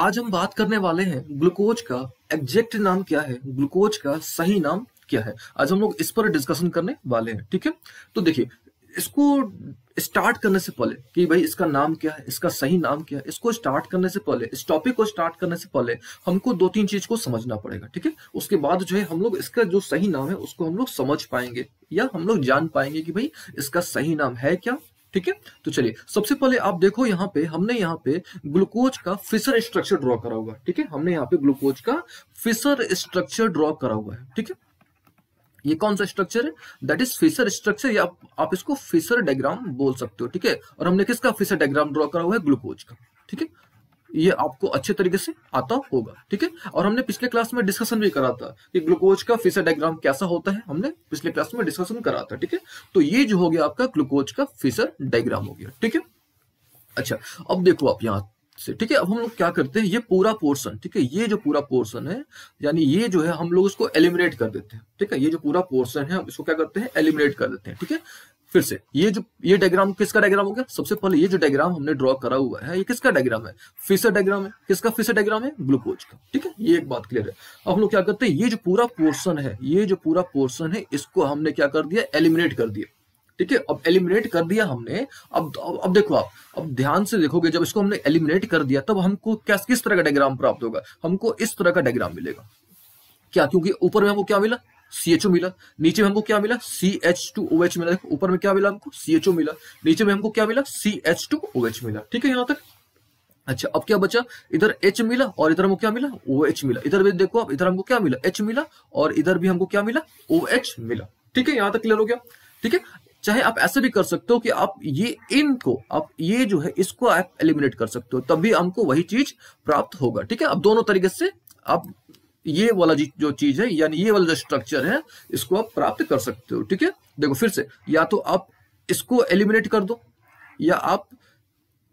आज हम बात करने वाले हैं ग्लूकोज का एग्जैक्ट नाम क्या है ग्लूकोज का सही नाम क्या है आज हम लोग इस पर डिस्कशन करने वाले हैं ठीक है तो देखिए इसको स्टार्ट करने से पहले कि भाई इसका नाम क्या है इसका सही नाम क्या है इसको स्टार्ट करने से पहले इस टॉपिक को स्टार्ट करने से पहले हमको दो तीन चीज को समझना पड़ेगा ठीक है उसके बाद जो है हम लोग इसका जो सही नाम है उसको हम लोग समझ पाएंगे या हम लोग जान पाएंगे कि भाई इसका सही नाम है क्या ठीक है तो चलिए सबसे पहले आप देखो यहाँ पे हमने यहाँ पे ग्लूकोज का फिशर स्ट्रक्चर ड्रॉ करा हुआ ठीक है हमने यहाँ पे ग्लूकोज का फिशर स्ट्रक्चर ड्रॉ करा हुआ है ठीक है ये कौन सा स्ट्रक्चर है दैट इज फिशर स्ट्रक्चर या आप, आप इसको फिशर डायग्राम बोल सकते हो ठीक है और हमने किसका फिशर डायग्राम ड्रॉ करा हुआ है ग्लूकोज का ठीक है ये आपको अच्छे तरीके से आता होगा ठीक है और हमने पिछले क्लास में डिस्कशन भी करा था कि ग्लूकोज का फिशर डायग्राम कैसा होता है हमने पिछले क्लास में डिस्कशन करा था ठीक है तो ये जो हो गया आपका ग्लूकोज का फिशर डायग्राम हो गया ठीक है अच्छा अब देखो आप यहाँ से ठीक है अब हम लोग क्या करते हैं ये पूरा पोर्सन ठीक है ये जो पूरा पोर्सन है यानी ये जो है हम लोग उसको एलिमिनेट कर देते हैं ठीक है ये जो पूरा पोर्सन है हम इसको क्या करते हैं एलिमिनेट कर देते हैं ठीक है फिर से ये जो ये डायग्राम किसका डायग्राम हो गया सबसे पहले ये जो डायग्राम हमने ड्रॉ करा हुआ है ये किसका डायग्राम है फिशर डायग्राम है किसका फिशर डायग्राम है ग्लूकोज का ठीक है ये एक बात क्लियर है अब हम लोग क्या करते हैं ये जो पूरा पोर्शन है ये जो पूरा पोर्शन है इसको हमने क्या कर दिया एलिमिनेट कर दिया ठीक है अब एलिमिनेट कर दिया हमने अब अब देखो आप अब ध्यान से देखोगे जब इसको हमने एलिमिनेट कर दिया तब हमको क्या किस तरह का डायग्राम प्राप्त होगा हमको इस तरह का डायग्राम मिलेगा क्या क्योंकि ऊपर में हमको क्या मिला सी एच ओ मिला नीचे में हमको क्या मिला C H two O H मिला ऊपर में क्या मिला हमको सी एच ओ मिला नीचे में हमको क्या मिला C H two O H मिला ठीक है यहाँ तक अच्छा अब क्या बचा इधर H मिला और इधर हमको क्या मिला ओ OH मिला इधर भी देखो आप इधर हमको क्या मिला H मिला और इधर भी हमको क्या मिला ओ OH मिला ठीक है यहां तक क्लियर हो गया ठीक है चाहे आप ऐसे भी कर सकते हो कि आप ये इनको आप ये जो है इसको आप एलिमिनेट कर सकते हो तब भी हमको वही चीज प्राप्त होगा ठीक है अब दोनों तरीके से आप ये वाला जो चीज है यानी ये वाला जो स्ट्रक्चर है इसको आप प्राप्त कर सकते हो ठीक है देखो फिर से या तो आप इसको एलिमिनेट कर दो या आप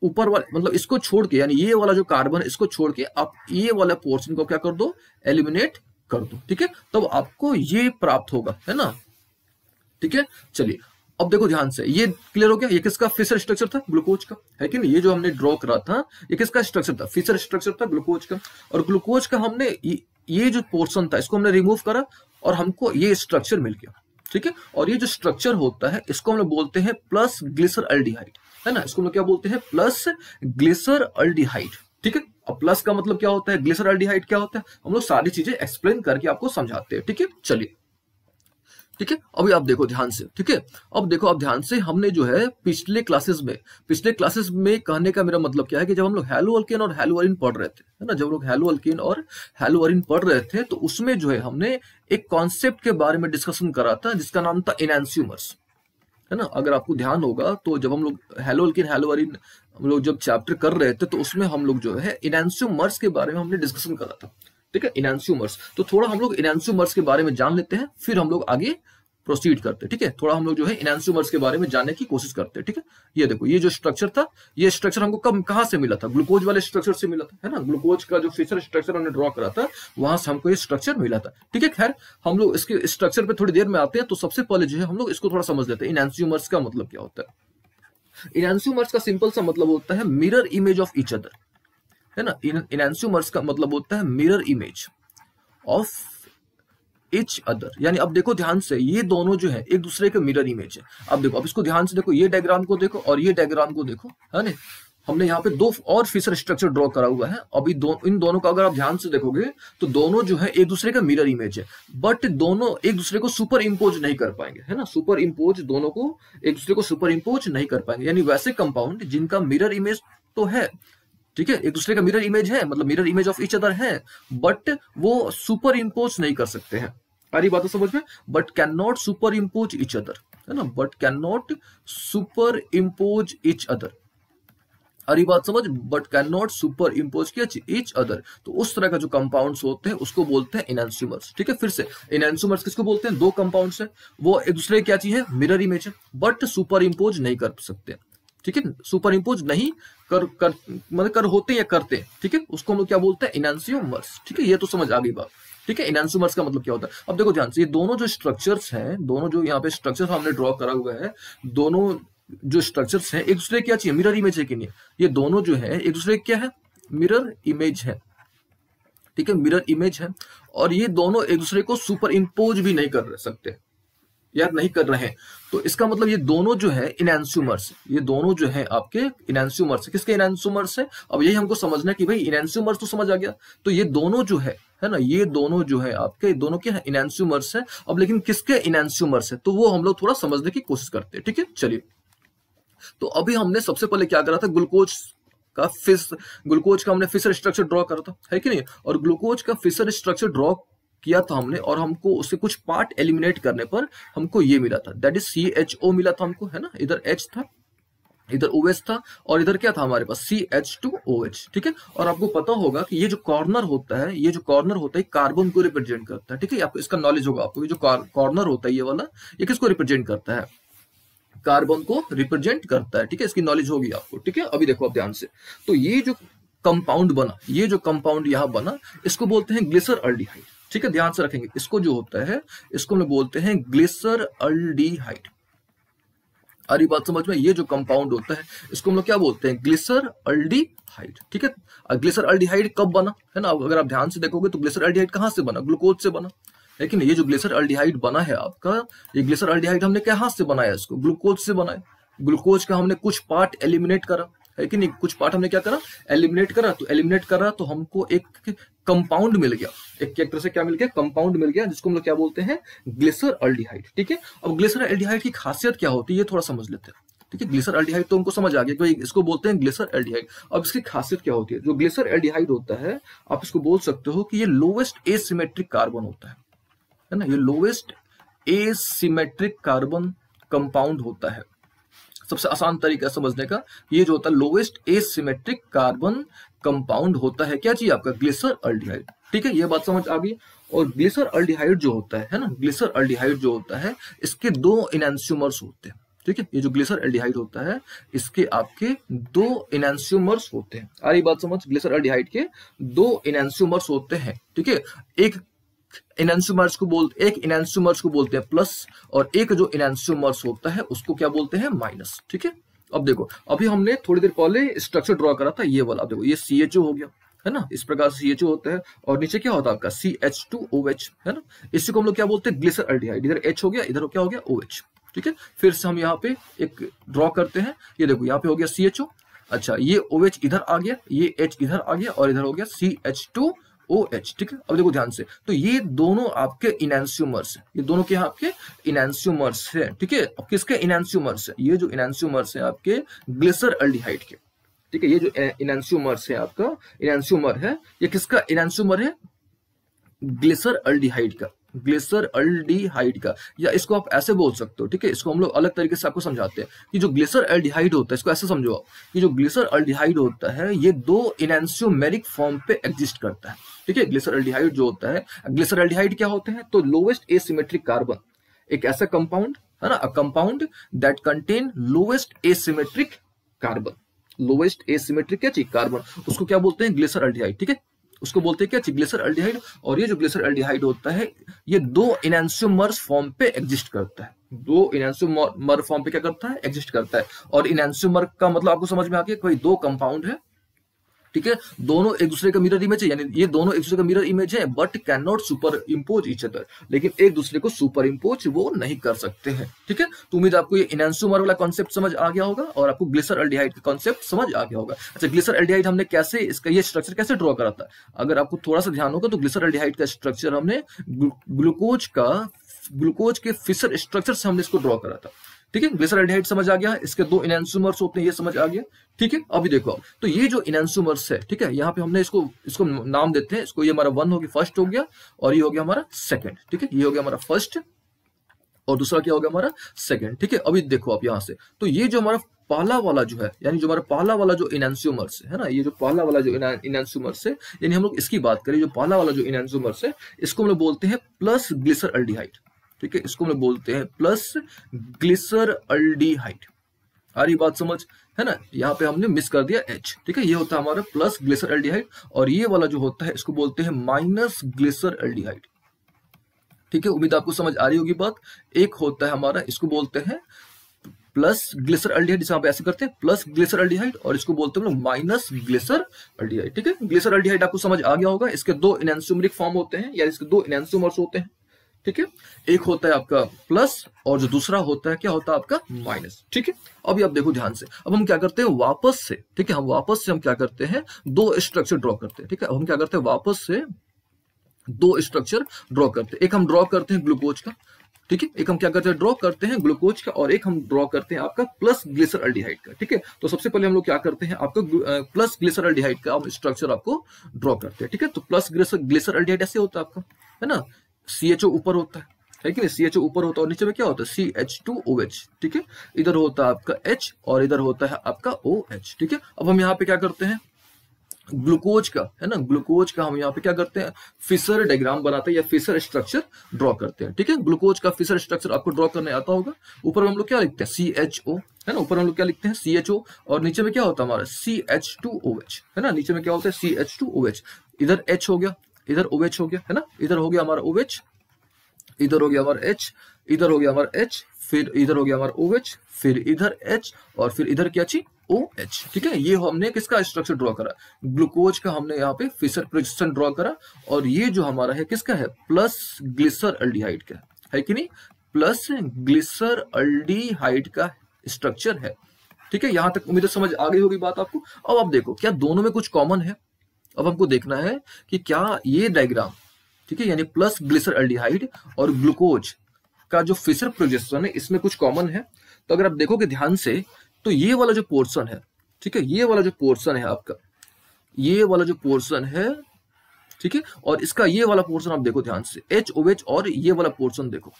ऊपर वाले मतलब इसको छोड़ के यानी ये वाला जो कार्बन इसको छोड़ के आप ये वाला पोर्शन को क्या कर दो एलिमिनेट कर दो ठीक है तब आपको ये प्राप्त होगा है ना ठीक है चलिए अब देखो ध्यान से ये क्लियर हो गया ये किसका फिशर स्ट्रक्चर था ग्लूकोज का है कि नहीं ये जो हमने ड्रॉ करा था ये किसका स्ट्रक्चर था फिशर स्ट्रक्चर था ग्लूकोज का और ग्लूकोज का हमने ये जो पोर्सन था इसको हमने रिमूव करा और हमको ये स्ट्रक्चर मिल गया ठीक है और ये जो स्ट्रक्चर होता है इसको हम लोग बोलते हैं प्लस ग्लिसर अल्डीहाइट है ना इसको हम लोग क्या बोलते हैं प्लस ग्लिसर अल्डीहाइट ठीक है अब प्लस का मतलब क्या होता है ग्लिसर अल्डीहाइट क्या होता है हम लोग सारी चीजें एक्सप्लेन करके आपको समझाते हैं ठीक है चलिए ठीक है अभी आप देखो ध्यान से ठीक है अब देखो आप ध्यान से हमने जो है पिछले क्लासेस में पिछले क्लासेस में कहने का मेरा मतलब क्या है कि जब हम लोग हेलो अल्किन और अरिन पढ़ रहे थे है ना जब लोग हेलो अल्किन और अरिन पढ़ रहे थे तो उसमें जो है हमने एक कॉन्सेप्ट के बारे में डिस्कशन करा था जिसका नाम था इनसूमर्स है ना अगर आपको ध्यान होगा तो जब हम लोग हेलो अल्किन अरिन हम लोग जब चैप्टर कर रहे थे तो उसमें हम लोग जो है इनसूमर्स के बारे में हमने डिस्कशन करा था ठीक है इनान्स्यूमर्स तो थोड़ा हम लोग इनांस्यूमर्स के बारे में जान लेते हैं फिर हम लोग आगे प्रोसीड करते ठीक है थोड़ा हम लोग जो है इनान्स्यूमर्स के बारे में जानने की कोशिश करते हैं ठीक है ये देखो ये जो स्ट्रक्चर था ये स्ट्रक्चर हमको कम कहा से मिला था ग्लूकोज वाले स्ट्रक्चर से मिला था है ना ग्लूकोज का जो फिशर स्ट्रक्चर हमने ड्रॉ करा था वहां से हमको ये स्ट्रक्चर मिला था ठीक है खैर हम लोग इसके स्ट्रक्चर पर थोड़ी देर में आते हैं तो सबसे पहले जो है हम लोग इसको थोड़ा समझ लेते हैं इनान्स्यूमर्स का मतलब क्या होता है इनांस्यूमर्स का सिंपल सा मतलब होता है mirror image of each other है ना इनैंस्यूमर्स का मतलब होता है mirror image of each other यानी अब देखो ध्यान से ये दोनों जो है एक दूसरे के मिरर इमेज है अब देखो अब इसको ध्यान से देखो ये डायग्राम को देखो और ये डायग्राम को देखो है ना हमने यहाँ पे दो और फिशर स्ट्रक्चर ड्रॉ करा हुआ है अभी दो, इन दोनों का अगर आप ध्यान से देखोगे तो दोनों जो है एक दूसरे का मिरर इमेज है बट दोनों एक दूसरे को सुपर इम्पोज नहीं कर पाएंगे है ना सुपर इम्पोज दोनों को एक दूसरे को सुपर इम्पोज नहीं कर पाएंगे यानी वैसे कंपाउंड जिनका मिरर इमेज तो है ठीक है एक दूसरे का मिरर इमेज है मतलब mirror image of each other है बट वो सुपर इम्पोज नहीं कर सकते हैं सारी बात समझ में but can not superimpose each other है ना but can not superimpose each other अरे बात समझ but can not superimpose किया इच अदर तो उस तरह का जो कंपाउंड्स होते हैं उसको बोलते हैं इनहेंस्यूमर्स ठीक है फिर से इनहेंस्यूमर्स किसको बोलते हैं दो कंपाउंड्स है वो एक दूसरे क्या चीज है मिरर इमेज है बट सुपर इम्पोज नहीं कर सकते ठीक है सुपर इम्पोज नहीं कर कर मतलब कर होते या करते ठीक है उसको हम लोग क्या बोलते हैं इनान्सियोमर्स ठीक है ये तो समझ आ गई बात ठीक है इनान्सियोमर्स का मतलब क्या होता है अब देखो ध्यान से ये दोनों जो स्ट्रक्चर्स हैं दोनों जो यहाँ पे स्ट्रक्चर हमने ड्रॉ करा हुआ है दोनों जो स्ट्रक्चर्स हैं एक दूसरे क्या चाहिए मिरर इमेज है कि नहीं ये दोनों जो है एक दूसरे क्या है मिरर इमेज है ठीक है मिरर इमेज है और ये दोनों एक दूसरे को सुपर इम्पोज भी नहीं कर सकते या नहीं कर रहे हैं तो इसका मतलब ये दोनों जो है इनैंस्यूमर्स ये दोनों जो है आपके इनैंस्यूमर्स किसके इनैंस्यूमर्स है अब यही हमको समझना कि भाई इनैंस्यूमर्स तो समझ आ गया तो ये दोनों जो है है ना ये दोनों जो है आपके दोनों के इनैंस्यूमर्स है अब लेकिन किसके इनैंस्यूमर्स है तो वो हम लोग थोड़ा समझने की कोशिश करते हैं ठीक है चलिए तो अभी हमने सबसे पहले क्या करा था ग्लूकोज का फिस ग्लूकोज का हमने फिसर स्ट्रक्चर ड्रॉ करा था है कि नहीं और ग्लूकोज का फिसर स्ट्रक्चर ड्रॉ किया था हमने और हमको उससे कुछ पार्ट एलिमिनेट करने पर हमको ये मिला था that is C H O मिला था हमको है ना इधर एच था इधर ओ था और इधर क्या था हमारे पास C H two O H ठीक है और आपको पता होगा कि ये जो कॉर्नर होता है ये जो कॉर्नर होता है कार्बन को रिप्रेजेंट करता है ठीक है आपको इसका नॉलेज होगा आपको ये जो कॉर्नर होता है ये वाला ये किसको रिप्रेजेंट करता है कार्बन को रिप्रेजेंट करता है ठीक है इसकी नॉलेज होगी आपको ठीक है अभी देखो आप ध्यान से तो ये जो कंपाउंड बना ये जो कंपाउंड यहां बना इसको बोलते हैं ग्लिसर अल्डिहाइड ठीक है ध्यान से रखेंगे इसको जो होता है इसको हम लोग बोलते हैं ग्लेसर अल्डीहाइड अरे बात समझ में ये जो कंपाउंड होता है इसको हम लोग क्या बोलते हैं ग्लिसर अल्डीहाइड ठीक है ग्लिसर अल्डीहाइड कब बना है ना अगर आप ध्यान से देखोगे तो ग्लिसर अल्डीहाइड कहां से बना ग्लूकोज से बना लेकिन ये जो ग्लिसर अल्डीहाइड बना है आपका ये ग्लिसर अल्डीहाइड हमने कहां से बनाया इसको ग्लूकोज से बनाया ग्लूकोज का हमने कुछ पार्ट एलिमिनेट करा है कि नहीं कुछ पार्ट हमने क्या करा एलिमिनेट करा तो एलिमिनेट करा तो हमको एक कंपाउंड मिल गया एक एक तरह से क्या मिल गया कंपाउंड मिल गया जिसको हम लोग क्या बोलते हैं ग्लेसर अल्डीहाइट ठीक है अब ग्लेसर अल्डीहाइट की खासियत क्या होती है ये थोड़ा समझ लेते हैं ठीक है ग्लेसर अल्डीहाइट तो हमको समझ आ गया कि इसको बोलते हैं ग्लेसर एल्डिहाइड अब इसकी खासियत क्या होती है जो ग्लेसर एल्डिहाइड होता है आप इसको बोल सकते हो कि ये लोवेस्ट एसिमेट्रिक कार्बन होता है है ना ये लोवेस्ट एसिमेट्रिक कार्बन कंपाउंड होता है सबसे आसान तरीका समझने का ये जो होता है लोवेस्ट एसिमेट्रिक कार्बन कंपाउंड होता है क्या चाहिए आपका ग्लिसर अल्डिहाइड ठीक है ये बात समझ आ गई और ग्लिसर अल्डिहाइड जो होता है है ना ग्लिसर अल्डिहाइड जो होता है इसके दो इनेंस्यूमर्स होते हैं ठीक है ये जो ग्लिसर अल्डिहाइड होता है इसके आपके दो इनेंस्यूमर्स होते हैं आ रही बात समझ ग्लिसर अल्डिहाइड के दो इनेंस्यूमर्स होते हैं ठीक है एक इनसुमर्स को बोलते एक इनसुमर्स को बोलते हैं प्लस और एक जो इनसुमर्स होता है उसको क्या बोलते हैं माइनस ठीक है अब देखो अभी हमने थोड़ी देर पहले स्ट्रक्चर ड्रॉ करा था ये वाला देखो ये सी हो गया है ना इस प्रकार से ये होता है और नीचे क्या होता है आपका C H two O H है ना इसी को हम लोग क्या बोलते हैं ग्लिसर अल्डिहाइड इधर एच हो गया इधर क्या हो गया ओ एच ठीक है फिर से हम यहाँ पे एक ड्रॉ करते हैं ये देखो यहाँ पे हो गया सी एच ओ अच्छा ये ओ एच इधर आ गया ये एच इधर आ गया और इधर हो गया C H two O H ठीक है अब देखो ध्यान से तो ये दोनों आपके इनेंस्यूमर्स है ये दोनों के यहाँ आपके इनेंस्यूमर्स है ठीक है अब किसके इनेंस्यूमर्स है ये जो इनेंस्यूमर्स है आपके ग्लेसर अल्डीहाइट के ठीक है ये जो इनेंस्यूमर्स है आपका इनेंस्यूमर है ये किसका इनेंस्यूमर है ग्लेसर अल्डीहाइट का ग्लेसर अल्डिहाइड का या इसको आप ऐसे बोल सकते हो ठीक है इसको हम लोग अलग तरीके से आपको समझाते हैं कि जो ग्लेसर अल्डिहाइड होता है इसको ऐसे समझो आप कि जो ग्लेसर अल्डिहाइड होता है ये दो इनएंसियोमेरिक फॉर्म पे एग्जिस्ट करता है ठीक है ग्लेसर अल्डिहाइड जो होता है ग्लेसर अल्डिहाइड क्या होते हैं तो लोवेस्ट एसिमेट्रिक कार्बन एक ऐसा कंपाउंड है ना a compound that contain lowest asymmetric carbon lowest asymmetric क्या चीज कार्बन उसको क्या बोलते हैं ग्लेसर अल्डिहाइड ठीक है उसको बोलते हैं क्या ग्लेसर अल्डिहाइड और ये जो ग्लेसर अल्डिहाइड होता है ये दो इनैंसियोमर्स फॉर्म पे एग्जिस्ट करता है दो इनैंसियोमर फॉर्म पे क्या करता है एग्जिस्ट करता है और इनैंसियोमर का मतलब आपको समझ में आ गया कोई दो कंपाउंड है ठीक है दोनों एक दूसरे का मिरर इमेज है यानी ये दोनों एक दूसरे का मिरर इमेज है but can not superimpose each other लेकिन एक दूसरे को सुपर इम्पोज वो नहीं कर सकते हैं ठीक है तो उम्मीद आपको ये इनसुमर वाला कॉन्सेप्ट समझ आ गया होगा और आपको ग्लिसर एल्डिहाइड का कॉन्सेप्ट समझ आ गया होगा अच्छा ग्लिसर एल्डिहाइड हमने कैसे इसका ये स्ट्रक्चर कैसे ड्रॉ करा था अगर आपको थोड़ा सा ध्यान होगा तो ग्लिसर एल्डिहाइड का स्ट्रक्चर हमने ग्लूकोज का ग्लूकोज के फिसर स्ट्रक्चर से हमने इसको ड्रॉ करा था ठीक है ग्लिसराइडाइड समझ आ गया इसके दो इनसुमर्स होते हैं ये समझ आ गया ठीक है अभी देखो तो ये जो इनसुमर्स है ठीक है यहाँ पे हमने इसको इसको नाम देते हैं इसको ये हमारा वन हो गया फर्स्ट हो गया और ये हो गया हमारा सेकेंड ठीक है ये हो गया हमारा फर्स्ट और दूसरा क्या हो गया हमारा सेकेंड ठीक है अभी देखो आप यहाँ से तो ये जो हमारा पहला वाला जो है यानी जो हमारा पहला वाला जो इनसुमर्स है ना ये जो पहला वाला जो इनसुमर्स है यानी हम लोग इसकी बात करें जो पहला वाला जो इनसुमर्स है इसको हम लोग बोलते हैं प्लस ग्लिसर अल्डिहाइड ठीक है इसको हम लोग बोलते हैं प्लस ग्लिसर अल्डीहाइट आ रही बात समझ है ना यहाँ पे हमने मिस कर दिया एच ठीक है ये होता है हमारा प्लस ग्लिसर अल्डीहाइड और ये वाला जो होता है इसको बोलते हैं माइनस ग्लिसर अल्डीहाइड ठीक है उम्मीद आपको समझ आ रही होगी बात एक होता है हमारा इसको बोलते हैं प्लस ग्लिसर अल्डीहाइट जिसे आप ऐसे करते हैं प्लस ग्लिसर अल्डीहाइट और इसको बोलते हैं माइनस ग्लिसर अल्डीहाइट ठीक है ग्लिसर अल्डीहाइट आपको समझ आ गया होगा इसके दो इनसुमरिक फॉर्म होते हैं या इसके दो इनसुमर्स होते हैं ठीक है एक होता है आपका प्लस और जो दूसरा होता है क्या होता है आपका माइनस hmm. ठीक है अभी आप देखो ध्यान से अब हम क्या करते हैं वापस से ठीक है हम वापस से हम क्या करते हैं दो स्ट्रक्चर ड्रॉ करते हैं ठीक है हम क्या करते हैं वापस से दो स्ट्रक्चर ड्रॉ करते हैं एक हम ड्रॉ करते हैं ग्लूकोज का ठीक है एक हम क्या करते हैं ड्रॉ करते हैं ग्लूकोज का और एक हम ड्रॉ करते हैं आपका प्लस ग्लिसर अल्डिहाइड का ठीक है तो सबसे पहले हम लोग क्या करते हैं आपका प्लस ग्लिसर अल्डिहाइड का स्ट्रक्चर आपको ड्रॉ करते हैं ठीक है तो प्लस ग्लिसर ग्लिसर अल्डिहाइड ऐसे होता है आपका है ना सी एच ओ ऊपर होता है है कि नहीं सी एच ओ ऊपर होता है और नीचे में क्या होता है C H two O H ठीक है इधर होता है आपका एच और इधर होता है आपका ओ एच ठीक है अब हम यहाँ पे क्या करते हैं ग्लूकोज का है ना ग्लूकोज का हम यहाँ पे क्या करते हैं फिसर डायग्राम बनाते हैं या फिसर स्ट्रक्चर ड्रॉ करते हैं ठीक है ग्लूकोज का फिसर स्ट्रक्चर आपको ड्रॉ करने आता होगा ऊपर हम लोग क्या लिखते हैं सी एच ओ है ना ऊपर हम लोग क्या लिखते हैं सी एच ओ और नीचे में क्या होता है हमारा C H two O H है ना नीचे में क्या होता है C H two O H इधर एच हो गया इधर ओवेच हो गया है ना इधर हो गया हमारा ओवेच इधर हो गया हमारा एच इधर हो गया हमारा एच फिर इधर हो गया हमारा ओ एच फिर इधर एच और फिर इधर क्या चीज ओ एच ठीक है ये हमने किसका स्ट्रक्चर ड्रॉ करा ग्लूकोज का हमने यहाँ पे फिसर प्रोजेक्शन ड्रॉ करा और ये जो हमारा है किसका है प्लस ग्लिसर अल्डीहाइड का है कि नहीं प्लस ग्लिसर अल्डीहाइड का स्ट्रक्चर है ठीक है यहां तक उम्मीद समझ आ गई होगी बात आपको अब आप देखो क्या दोनों में कुछ कॉमन है अब हमको देखना है कि क्या ये डायग्राम ठीक है यानी प्लस ग्लिसर और ग्लूकोज का जो फिसर प्रोजेस्टन है इसमें कुछ कॉमन है तो अगर आप देखोगे ध्यान से तो ये वाला जो पोर्सन है ठीक है ये वाला जो पोर्सन है आपका ये वाला जो पोर्सन है ठीक है और इसका ये वाला पोर्सन आप देखो ध्यान से एच ओ एच और ये वाला पोर्सन देखो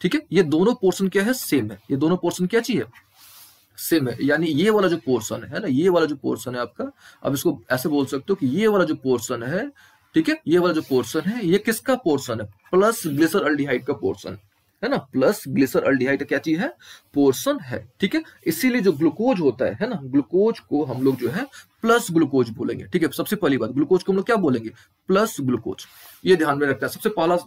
ठीक है ये दोनों पोर्सन क्या है सेम है ये दोनों पोर्सन क्या चाहिए सिम है यानी ये वाला जो पोर्सन है ना ये वाला जो पोर्सन है आपका अब इसको ऐसे बोल सकते हो कि ये वाला जो पोर्सन है ठीक है ये वाला जो पोर्सन है ये किसका पोर्सन है प्लस ग्लिसर अल्डीहाइट का पोर्सन है ना प्लस ग्लेशर अल्डीहाइट क्या चीज है पोर्सन है ठीक है इसीलिए जो ग्लूकोज होता है है ना ग्लूकोज को हम लोग जो है प्लस ग्लूकोज बोलेंगे ठीक है सबसे पहली बात ग्लूकोज को हम लोग क्या बोलेंगे प्लस ग्लूकोज ये ध्यान में रखता है सबसे पहला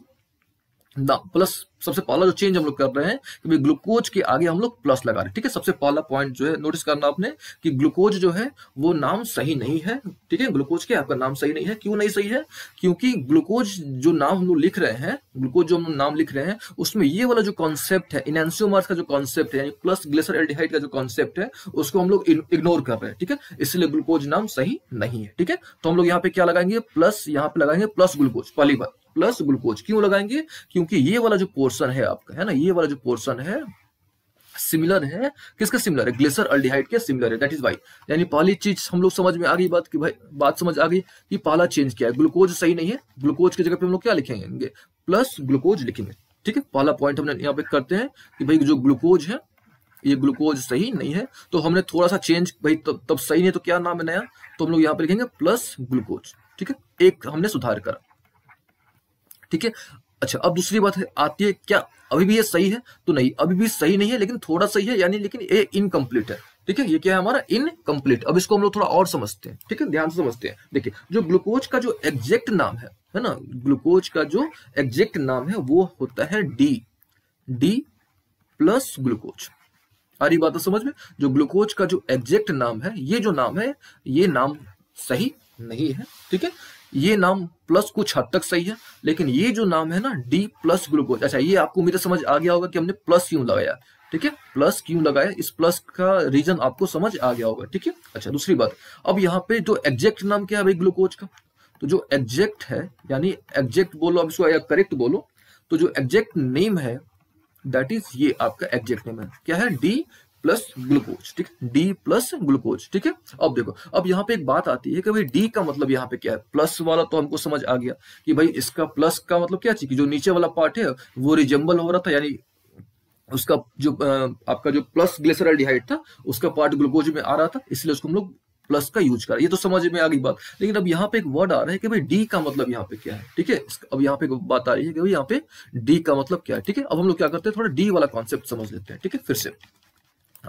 नाम प्लस सबसे पहला जो चेंज हम लोग कर रहे हैं कि भाई ग्लूकोज के आगे हम लोग प्लस लगा रहे हैं ठीक है सबसे पहला पॉइंट जो है नोटिस करना आपने कि ग्लूकोज जो है वो नाम सही नहीं है ठीक है ग्लूकोज के आपका नाम सही नहीं है क्यों नहीं सही है क्योंकि ग्लूकोज जो नाम हम लोग लिख रहे हैं ग्लूकोज जो हम नाम लिख रहे हैं उसमें ये वाला जो कॉन्सेप्ट है इनसियोमार्स का जो कॉन्सेप्ट है प्लस ग्लेसर एल्डिहाइड का जो कॉन्सेप्ट है उसको हम लोग इग्नोर कर रहे हैं ठीक है इसलिए ग्लूकोज नाम सही नहीं है ठीक है तो हम लोग यहाँ पे क्या लगाएंगे प्लस यहाँ पे लगाएंगे प्लस ग्लूकोज पहली बार प्लस ग्लूकोज क्यों लगाएंगे क्योंकि ये वाला जो पोर्स पोर्शन है आपका है ना ये वाला जो पोर्शन है सिमिलर है किसका सिमिलर है ग्लेशियर अल्डिहाइड के सिमिलर है दैट इज वाई यानी पहली चीज हम लोग समझ में आ गई बात की भाई बात समझ आ गई कि पहला चेंज क्या है ग्लूकोज सही नहीं है ग्लूकोज की जगह पे हम लोग क्या लिखेंगे प्लस ग्लूकोज लिखेंगे ठीक है पहला पॉइंट हमने यहाँ पे करते हैं कि भाई जो ग्लूकोज है ये ग्लूकोज सही नहीं है तो हमने थोड़ा सा चेंज भाई तब तब सही नहीं है तो क्या नाम है नया तो हम लोग यहाँ पे लिखेंगे प्लस ग्लूकोज ठीक है एक हमने सुधार करा ठीक है अच्छा अब दूसरी बात है आती है क्या अभी भी ये सही है तो नहीं अभी भी सही नहीं है लेकिन थोड़ा सही है यानी लेकिन ये इनकम्प्लीट है ठीक है ये क्या है हमारा इनकम्प्लीट अब इसको हम लोग थोड़ा और समझते हैं ठीक है ध्यान से समझते हैं देखिए जो ग्लूकोज का जो एग्जेक्ट नाम है है ना ग्लूकोज का जो एग्जेक्ट नाम है वो होता है डी डी प्लस ग्लूकोज आ रही बात समझ में जो ग्लूकोज का जो एग्जैक्ट नाम है ये जो नाम है ये नाम सही नहीं है ठीक है ये नाम प्लस कुछ हद तक सही है लेकिन ये जो नाम है ना डी प्लस ग्लूकोज अच्छा ये आपको उम्मीद समझ आ गया होगा कि हमने प्लस क्यों लगाया ठीक है प्लस क्यों लगाया इस प्लस का रीजन आपको समझ आ गया होगा ठीक है अच्छा दूसरी बात अब यहाँ पे जो एग्जैक्ट नाम क्या है भाई ग्लूकोज का तो जो एग्जैक्ट है यानी एग्जैक्ट बोलो अब इसको या करेक्ट बोलो तो जो एग्जैक्ट नेम है दैट इज ये आपका एग्जैक्ट नेम है क्या है डी प्लस ग्लूकोज ठीक डी प्लस ग्लूकोज ठीक है अब देखो अब यहाँ पे एक बात आती है कि भाई डी का मतलब यहाँ पे क्या है प्लस वाला तो हमको समझ आ गया कि भाई इसका प्लस का मतलब क्या चाहिए जो नीचे वाला पार्ट है वो रिजेंबल हो रहा था यानी उसका जो आपका जो प्लस डिहाइट था उसका पार्ट ग्लूकोज में आ रहा था इसलिए उसको हम लोग प्लस का यूज कर ये तो समझ में आ गई बात लेकिन अब यहाँ पे एक वर्ड आ रहा है कि भाई डी का मतलब यहाँ पे क्या है ठीक है अब यहाँ पे बात आ रही है कि भाई यहाँ पे डी का मतलब क्या है ठीक है अब हम लोग क्या करते हैं थोड़ा डी वाला कॉन्सेप्ट समझ लेते हैं ठीक है फिर से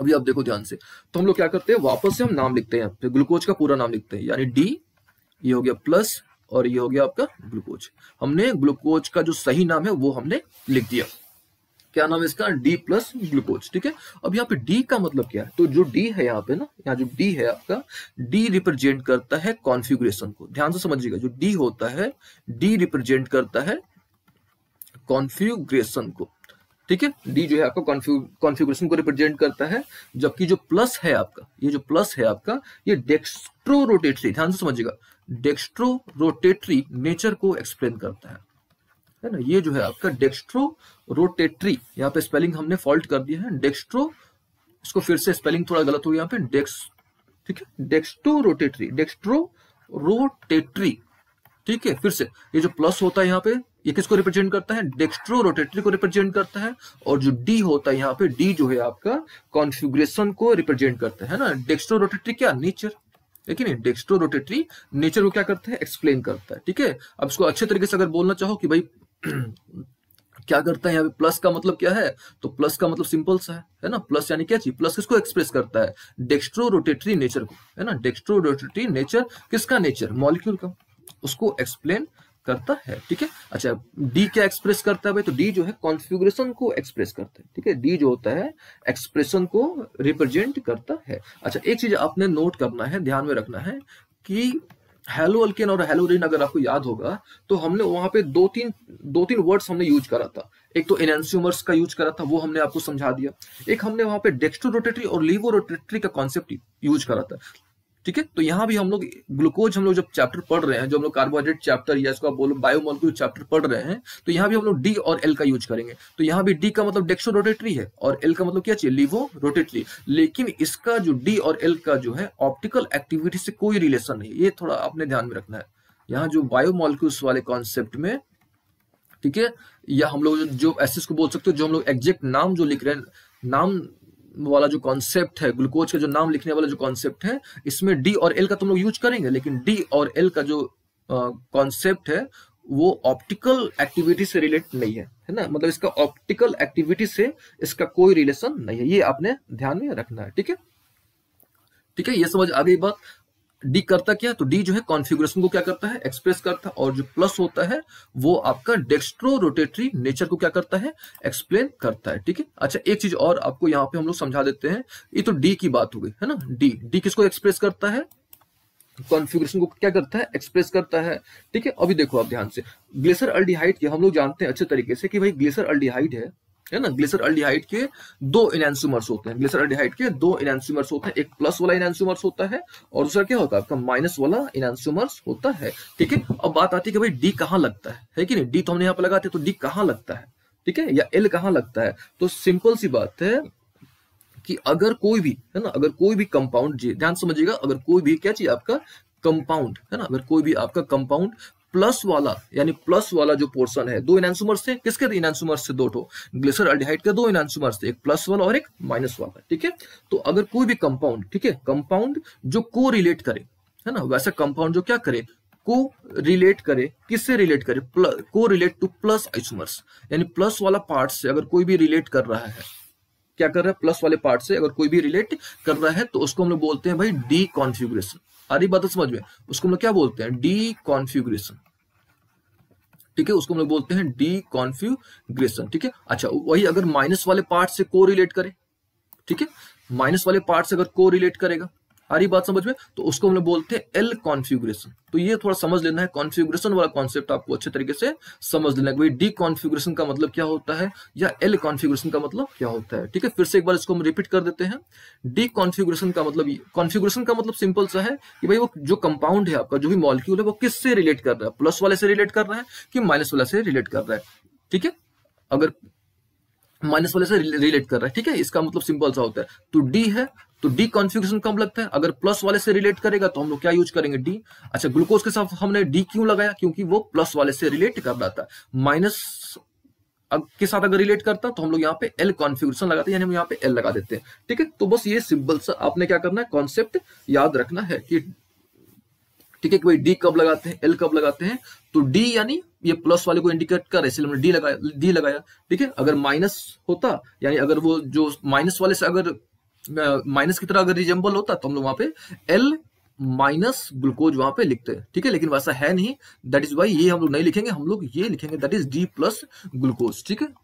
अभी आप देखो ध्यान से तो हम लोग क्या करते हैं वापस से हम नाम लिखते हैं फिर ग्लूकोज का पूरा नाम लिखते हैं यानी डी ये हो गया प्लस और ये हो गया आपका ग्लूकोज हमने ग्लूकोज का जो सही नाम है वो हमने लिख दिया क्या नाम है इसका डी प्लस ग्लूकोज ठीक है अब यहाँ पे डी का मतलब क्या है तो जो डी है यहाँ पे ना यहाँ जो डी है आपका डी रिप्रेजेंट करता है कॉन्फिग्रेशन को ध्यान से समझिएगा जो डी होता है डी रिप्रेजेंट करता है कॉन्फ्यूग्रेशन को ठीक है डी जो है आपका कॉन्फ़िगरेशन को रिप्रेजेंट करता है जबकि जो प्लस है आपका ये जो प्लस है आपका ये डेक्स्ट्रो रोटेटरी ध्यान से समझिएगा डेक्स्ट्रो रोटेटरी नेचर को एक्सप्लेन करता है है ना ये जो है आपका डेक्स्ट्रो रोटेटरी यहाँ पे स्पेलिंग हमने फॉल्ट कर दिया है डेक्स्ट्रो इसको फिर से स्पेलिंग थोड़ा गलत हो गया यहाँ पे डेक्स ठीक है डेक्स्ट्रो रोटेटरी डेक्स्ट्रो रोटेटरी ठीक है फिर से ये जो प्लस होता है यहाँ पे ये किसको रिप्रेजेंट करता है डेक्स्ट्रो रोटेटरी को रिप्रेजेंट करता है और जो डी होता है यहाँ पे डी जो है आपका कॉन्फ़िगरेशन को रिप्रेजेंट करता है ना डेक्स्ट्रो रोटेटरी क्या नेचर लेकिन डेक्स्ट्रो रोटेटरी नेचर को क्या करता है एक्सप्लेन करता है ठीक है अब इसको अच्छे तरीके से अगर बोलना चाहो कि भाई क्या करता है यहाँ पे प्लस का मतलब क्या है तो प्लस का मतलब सिंपल सा है है ना प्लस यानी क्या चीज प्लस किसको एक्सप्रेस करता है डेक्स्ट्रो रोटेटरी नेचर को है ना डेक्स्ट्रो रोटेटरी नेचर किसका नेचर मॉलिक्यूल का उसको एक्सप्लेन करता है ठीक है अच्छा डी क्या एक्सप्रेस करता है भाई तो डी जो है कॉन्फ़िगरेशन को एक्सप्रेस करता है ठीक है डी जो होता है एक्सप्रेशन को रिप्रेजेंट करता है अच्छा एक चीज आपने नोट करना है ध्यान में रखना है कि हेलो अल्केन और हेलो रिन अगर आपको याद होगा तो हमने वहां पे दो तीन दो तीन वर्ड्स हमने यूज करा था एक तो इनएंस्यूमर्स का यूज करा था वो हमने आपको समझा दिया एक हमने वहां पे डेक्स्ट्रो रोटेटरी और लीवो रोटेटरी का कॉन्सेप्ट यूज करा था ठीक है तो यहाँ भी हम लोग ग्लूकोज हम लोग जब चैप्टर पढ़ रहे हैं जो हम लोग कार्बोहाइड्रेट चैप्टर या इसको आप बोलो बायोमोलिक्यूल चैप्टर पढ़ रहे हैं तो यहाँ भी हम लोग डी और एल का यूज करेंगे तो यहाँ भी डी का मतलब डेक्सो रोटेटरी है और एल का मतलब क्या चाहिए लिवो रोटेटरी लेकिन इसका जो डी और एल का जो है ऑप्टिकल एक्टिविटी से कोई रिलेशन नहीं ये थोड़ा आपने ध्यान में रखना है यहाँ जो बायोमोलिक्यूल्स वाले कॉन्सेप्ट में ठीक है या हम लोग जो एसिस को बोल सकते हो जो हम लोग एग्जैक्ट नाम जो लिख रहे हैं नाम वाला जो कॉन्सेप्ट है ग्लूकोज का जो नाम लिखने वाला जो कॉन्सेप्ट है इसमें डी और एल का तुम लोग यूज करेंगे लेकिन डी और एल का जो कॉन्सेप्ट है वो ऑप्टिकल एक्टिविटी से रिलेट नहीं है है ना मतलब इसका ऑप्टिकल एक्टिविटी से इसका कोई रिलेशन नहीं है ये आपने ध्यान में रखना है ठीक है ठीक है ये समझ आ गई बात डी करता क्या तो डी जो है कॉन्फ़िगरेशन को क्या करता है एक्सप्रेस करता है और जो प्लस होता है वो आपका डेक्स्ट्रो रोटेटरी नेचर को क्या करता है एक्सप्लेन करता है ठीक है अच्छा एक चीज और आपको यहाँ पे हम लोग समझा देते हैं ये तो डी की बात हो गई है ना डी डी किसको एक्सप्रेस करता है कॉन्फ़िगरेशन को क्या करता है एक्सप्रेस करता है ठीक है अभी देखो आप ध्यान से ग्लेशियर अल्डिहाइड के हम लोग जानते हैं अच्छे तरीके से कि भाई ग्लेशियर अल्डिहाइड है है ना ग्लिसर अल्डिहाइड के दो इनएंसुमर्स होते हैं ग्लिसर अल्डिहाइड के दो इनएंसुमर्स होते हैं एक प्लस वाला इनएंसुमर्स होता है और दूसरा क्या होता है आपका माइनस वाला इनएंसुमर्स होता है ठीक है अब बात आती है कि भाई डी कहाँ लगता है है कि नहीं डी तो हमने यहाँ पर लगाते तो डी कहाँ लगता है ठीक है या एल कहाँ लगता है तो सिंपल सी बात है कि अगर कोई भी है ना अगर कोई भी कंपाउंड ध्यान समझिएगा अगर कोई भी क्या चाहिए आपका कंपाउंड है ना अगर कोई भी आपका कंपाउंड प्लस वाला यानी प्लस वाला जो पोर्शन है दो इनानसुमर्स थे किसके थे इनानसुमर्स थे दो ठो ग्लेसर अल्डिहाइड के दो इनानसुमर्स थे एक प्लस वाला और एक माइनस वाला ठीक है तो अगर कोई भी कंपाउंड ठीक है कंपाउंड जो को रिलेट करे है ना वैसा कंपाउंड जो क्या करे को रिलेट करे किससे रिलेट करे को रिलेट टू प्लस आइसुमर्स यानी प्लस वाला पार्ट से अगर कोई भी रिलेट कर रहा है क्या कर रहा है प्लस वाले पार्ट से अगर कोई भी रिलेट कर रहा है तो उसको हम लोग बोलते हैं भाई डी कॉन्फ्यूग्रेशन सारी बातें समझ में उसको हम लोग क्या बोलते हैं डी कॉन्फ्यूग्रेशन ठीक है उसको हम लोग बोलते हैं डी कॉन्फ्यूग्रेशन ठीक है अच्छा वही अगर माइनस वाले पार्ट से को रिलेट करे ठीक है माइनस वाले पार्ट से अगर को रिलेट करेगा आ रही बात समझ में तो उसको हम लोग बोलते हैं एल कॉन्फ्यूग्रेशन तो ये थोड़ा समझ लेना है कॉन्फ्यूग्रेशन वाला कॉन्सेप्ट आपको अच्छे तरीके से समझ लेना है डी कॉन्फ्यूग्रेशन का मतलब क्या होता है या एल कॉन्फ्यूग्रेशन का मतलब क्या होता है ठीक है फिर से एक बार इसको हम रिपीट कर देते हैं डी कॉन्फ्यूग्रेशन का मतलब कॉन्फ्यूग्रेशन का मतलब सिंपल सा है कि भाई वो जो कंपाउंड है आपका जो भी मॉलिक्यूल है वो किससे रिलेट कर रहा है प्लस वाले से रिलेट कर रहा है कि माइनस वाले से रिलेट कर रहा है ठीक है अगर माइनस वाले से रिलेट कर रहा है ठीक है इसका मतलब सिंपल सा होता है तो डी है तो डी कॉन्फ़िगरेशन कम लगता है अगर प्लस वाले से रिलेट करेगा तो हम लोग क्या यूज करेंगे डी अच्छा ग्लूकोज के साथ हमने डी क्यों लगाया क्योंकि वो प्लस वाले से रिलेट कर रहा था माइनस के साथ अगर रिलेट करता तो हम लोग यहाँ पे एल कॉन्फ़िगरेशन लगाते हैं यानी हम यहाँ पे एल लगा देते हैं ठीक है तो बस ये सिंपल सा आपने क्या करना है कॉन्सेप्ट याद रखना है कि ठीक है कि भाई डी कब लगाते हैं एल कब लगाते हैं तो डी यानी ये प्लस वाले को इंडिकेट कर इसलिए हमने डी लगाया डी लगाया ठीक है अगर माइनस होता यानी अगर वो जो माइनस वाले से अगर माइनस की तरह अगर रिजेंबल होता तो हम लोग वहां पे एल माइनस ग्लूकोज वहां पे लिखते हैं ठीक है लेकिन वैसा है नहीं दैट इज वाई ये हम लोग नहीं लिखेंगे हम लोग ये लिखेंगे that is D plus glucose ठीक है